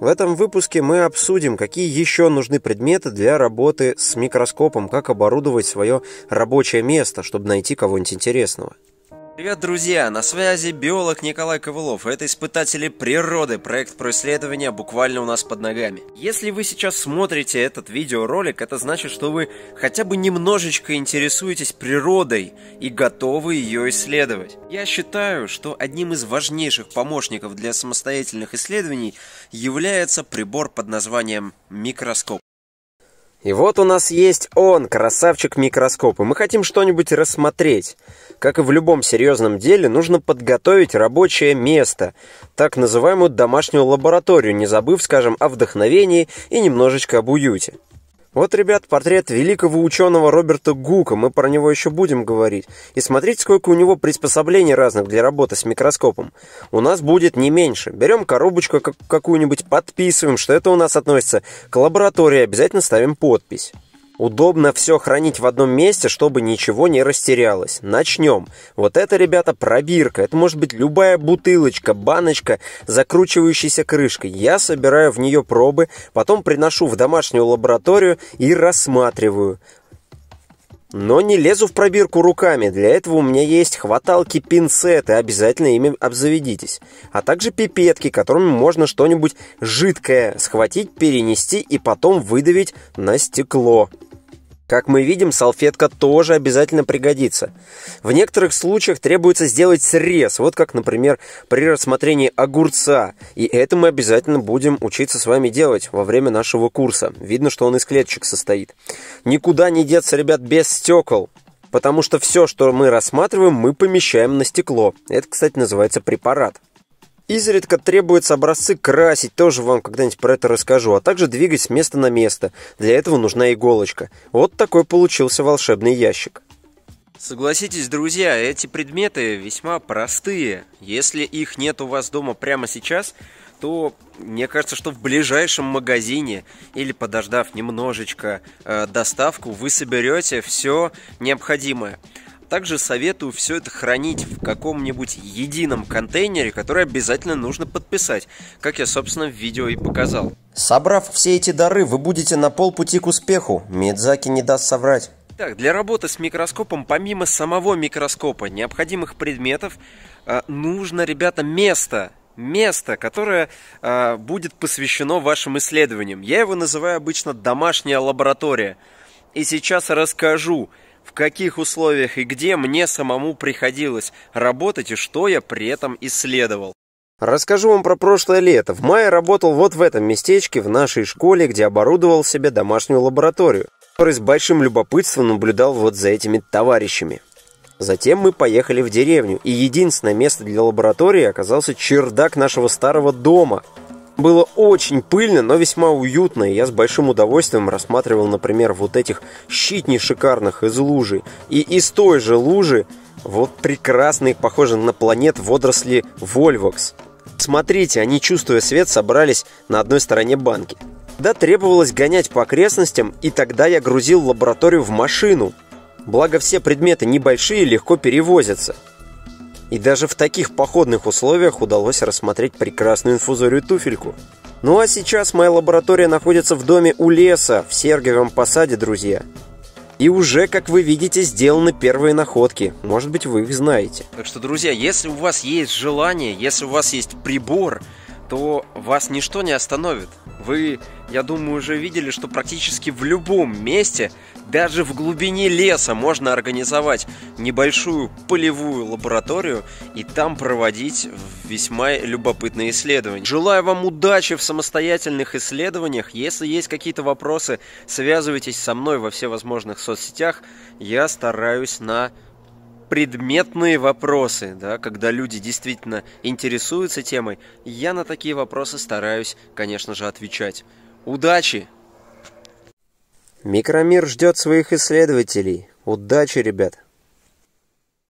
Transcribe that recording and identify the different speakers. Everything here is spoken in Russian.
Speaker 1: В этом выпуске мы обсудим, какие еще нужны предметы для работы с микроскопом, как оборудовать свое рабочее место, чтобы найти кого-нибудь интересного. Привет, друзья! На связи биолог Николай Ковылов. Это «Испытатели природы», проект про исследования буквально у нас под ногами. Если вы сейчас смотрите этот видеоролик, это значит, что вы хотя бы немножечко интересуетесь природой и готовы ее исследовать. Я считаю, что одним из важнейших помощников для самостоятельных исследований является прибор под названием микроскоп. И вот у нас есть он, красавчик-микроскоп, и мы хотим что-нибудь рассмотреть. Как и в любом серьезном деле, нужно подготовить рабочее место, так называемую домашнюю лабораторию, не забыв, скажем, о вдохновении и немножечко об уюте. Вот, ребят, портрет великого ученого Роберта Гука, мы про него еще будем говорить. И смотрите, сколько у него приспособлений разных для работы с микроскопом. У нас будет не меньше. Берем коробочку какую-нибудь, подписываем, что это у нас относится к лаборатории, обязательно ставим подпись. Удобно все хранить в одном месте, чтобы ничего не растерялось. Начнем. Вот это, ребята, пробирка. Это может быть любая бутылочка, баночка, закручивающаяся крышкой. Я собираю в нее пробы, потом приношу в домашнюю лабораторию и рассматриваю. Но не лезу в пробирку руками, для этого у меня есть хваталки, пинцеты, обязательно ими обзаведитесь. А также пипетки, которыми можно что-нибудь жидкое схватить, перенести и потом выдавить на стекло. Как мы видим, салфетка тоже обязательно пригодится. В некоторых случаях требуется сделать срез, вот как, например, при рассмотрении огурца. И это мы обязательно будем учиться с вами делать во время нашего курса. Видно, что он из клеточек состоит. Никуда не деться, ребят, без стекол. Потому что все, что мы рассматриваем, мы помещаем на стекло. Это, кстати, называется препарат. Изредка требуется образцы красить, тоже вам когда-нибудь про это расскажу, а также двигать с места на место. Для этого нужна иголочка. Вот такой получился волшебный ящик. Согласитесь, друзья, эти предметы весьма простые. Если их нет у вас дома прямо сейчас, то мне кажется, что в ближайшем магазине или подождав немножечко э, доставку, вы соберете все необходимое. Также советую все это хранить в каком-нибудь едином контейнере, который обязательно нужно подписать, как я, собственно, в видео и показал. Собрав все эти дары, вы будете на полпути к успеху. Мидзаки не даст соврать. Так, для работы с микроскопом, помимо самого микроскопа, необходимых предметов, э, нужно, ребята, место, место, которое э, будет посвящено вашим исследованиям. Я его называю обычно домашняя лаборатория. И сейчас расскажу, в каких условиях и где мне самому приходилось работать и что я при этом исследовал. Расскажу вам про прошлое лето. В мае работал вот в этом местечке, в нашей школе, где оборудовал себе домашнюю лабораторию, который с большим любопытством наблюдал вот за этими товарищами. Затем мы поехали в деревню, и единственное место для лаборатории оказался чердак нашего старого дома, было очень пыльно, но весьма уютно, и я с большим удовольствием рассматривал, например, вот этих щитней шикарных из лужи. И из той же лужи вот прекрасные, похожие на планет водоросли Вольвокс. Смотрите, они, чувствуя свет, собрались на одной стороне банки. Да требовалось гонять по окрестностям, и тогда я грузил лабораторию в машину. Благо все предметы небольшие и легко перевозятся. И даже в таких походных условиях удалось рассмотреть прекрасную инфузорию туфельку. Ну а сейчас моя лаборатория находится в доме у леса, в Сергиевом посаде, друзья. И уже, как вы видите, сделаны первые находки. Может быть, вы их знаете. Так что, друзья, если у вас есть желание, если у вас есть прибор, то вас ничто не остановит. Вы, я думаю, уже видели, что практически в любом месте – даже в глубине леса можно организовать небольшую полевую лабораторию и там проводить весьма любопытные исследования. Желаю вам удачи в самостоятельных исследованиях. Если есть какие-то вопросы, связывайтесь со мной во всевозможных соцсетях. Я стараюсь на предметные вопросы, да, когда люди действительно интересуются темой, я на такие вопросы стараюсь, конечно же, отвечать. Удачи! Микромир ждет своих исследователей. Удачи, ребят!